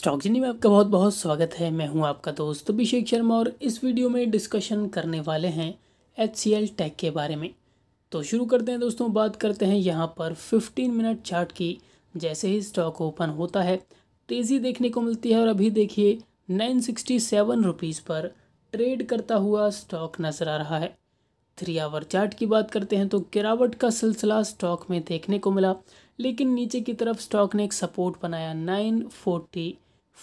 stock जिनी में आपका बहुत बहुत स्वागत है मैं हूं आपका दोस्त अभिषेक शर्मा और इस वीडियो में डिस्कशन करने वाले हैं एच सी एल टैक के बारे में तो शुरू करते हैं दोस्तों बात करते हैं यहाँ पर 15 मिनट चार्ट की जैसे ही स्टॉक ओपन होता है तेज़ी देखने को मिलती है और अभी देखिए नाइन सिक्सटी सेवन रुपीज़ पर ट्रेड करता हुआ स्टॉक नज़र आ रहा है थ्री आवर चार्ट की बात करते हैं तो गिरावट का सिलसिला स्टॉक में देखने को मिला लेकिन नीचे की तरफ स्टॉक ने एक सपोर्ट बनाया नाइन फोर्टी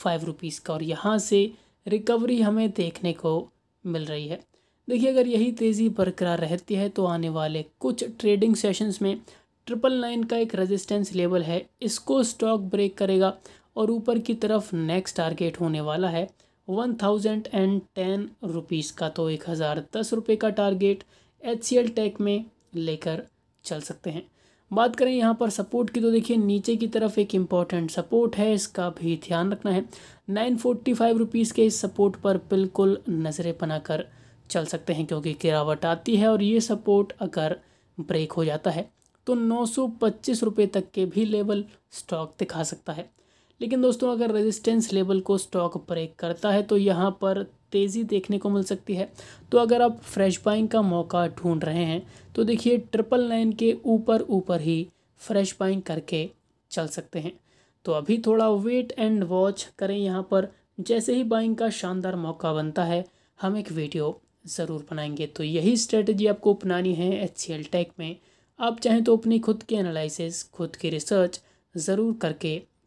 फाइव रुपीज़ का और यहाँ से रिकवरी हमें देखने को मिल रही है देखिए अगर यही तेज़ी बरकरार रहती है तो आने वाले कुछ ट्रेडिंग सेशंस में ट्रिपल नाइन का एक रेजिस्टेंस लेवल है इसको स्टॉक ब्रेक करेगा और ऊपर की तरफ नेक्स्ट टारगेट होने वाला है one thousand and ten rupees का तो एक हज़ार दस रुपये का target H C L tech में लेकर चल सकते हैं बात करें यहाँ पर सपोर्ट की तो देखिए नीचे की तरफ एक इम्पॉर्टेंट सपोर्ट है इसका भी ध्यान रखना है नाइन फोर्टी फाइव रुपीज़ के इस सपोर्ट पर बिल्कुल नज़रें बना कर चल सकते हैं क्योंकि गिरावट आती है और ये सपोर्ट अगर ब्रेक हो जाता है तो नौ सौ पच्चीस रुपये तक के भी लेवल स्टॉक दिखा सकता है लेकिन दोस्तों अगर रेजिस्टेंस लेवल को स्टॉक ब्रेक करता है तो यहाँ पर तेज़ी देखने को मिल सकती है तो अगर आप फ्रेश बाइंग का मौका ढूंढ रहे हैं तो देखिए ट्रिपल नाइन के ऊपर ऊपर ही फ्रेश बाइंग करके चल सकते हैं तो अभी थोड़ा वेट एंड वॉच करें यहाँ पर जैसे ही बाइंग का शानदार मौका बनता है हम एक वीडियो ज़रूर बनाएंगे तो यही स्ट्रेटजी आपको अपनानी है एच सी एल टेक में आप चाहें तो अपनी खुद की एनालिसिस खुद की रिसर्च ज़रूर करके